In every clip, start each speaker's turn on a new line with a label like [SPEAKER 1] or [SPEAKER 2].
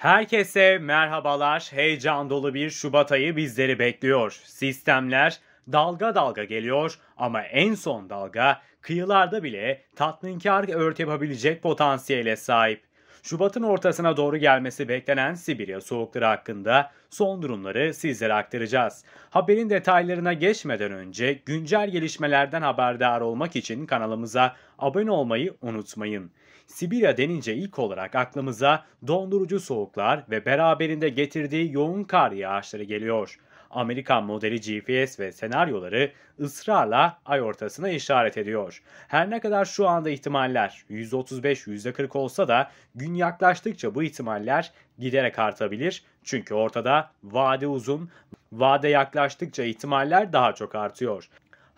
[SPEAKER 1] Herkese merhabalar. Heyecan dolu bir Şubat ayı bizleri bekliyor. Sistemler dalga dalga geliyor ama en son dalga kıyılarda bile tatminkar ört yapabilecek potansiyele sahip. Şubat'ın ortasına doğru gelmesi beklenen Sibirya soğukları hakkında son durumları sizlere aktaracağız. Haberin detaylarına geçmeden önce güncel gelişmelerden haberdar olmak için kanalımıza abone olmayı unutmayın. Sibirya denince ilk olarak aklımıza dondurucu soğuklar ve beraberinde getirdiği yoğun kar yağışları geliyor. Amerikan modeli GPS ve senaryoları ısrarla ay ortasına işaret ediyor. Her ne kadar şu anda ihtimaller %35-%40 olsa da gün yaklaştıkça bu ihtimaller giderek artabilir. Çünkü ortada vade uzun, vade yaklaştıkça ihtimaller daha çok artıyor.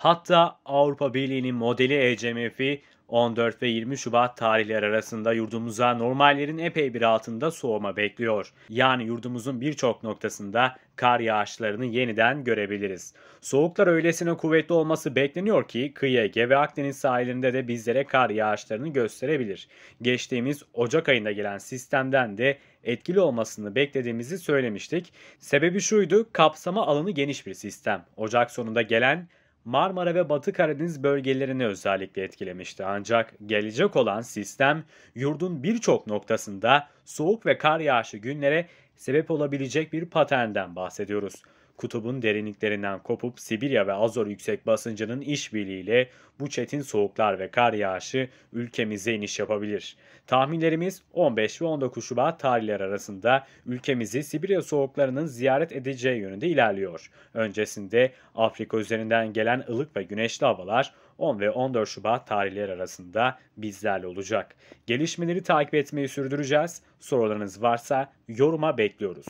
[SPEAKER 1] Hatta Avrupa Birliği'nin modeli ECMF'i 14 ve 20 Şubat tarihleri arasında yurdumuza normallerin epey bir altında soğuma bekliyor. Yani yurdumuzun birçok noktasında kar yağışlarını yeniden görebiliriz. Soğuklar öylesine kuvvetli olması bekleniyor ki kıyı Ege ve Akdeniz sahilinde de bizlere kar yağışlarını gösterebilir. Geçtiğimiz Ocak ayında gelen sistemden de etkili olmasını beklediğimizi söylemiştik. Sebebi şuydu kapsama alanı geniş bir sistem. Ocak sonunda gelen Marmara ve Batı Karadeniz bölgelerini özellikle etkilemişti. Ancak gelecek olan sistem yurdun birçok noktasında soğuk ve kar yağışı günlere sebep olabilecek bir paternden bahsediyoruz kutubun derinliklerinden kopup Sibirya ve Azor yüksek basıncının işbirliğiyle bu çetin soğuklar ve kar yağışı ülkemize iniş yapabilir. Tahminlerimiz 15 ve 19 Şubat tarihleri arasında ülkemizi Sibirya soğuklarının ziyaret edeceği yönünde ilerliyor. Öncesinde Afrika üzerinden gelen ılık ve güneşli havalar 10 ve 14 Şubat tarihleri arasında bizlerle olacak. Gelişmeleri takip etmeyi sürdüreceğiz. Sorularınız varsa yoruma bekliyoruz.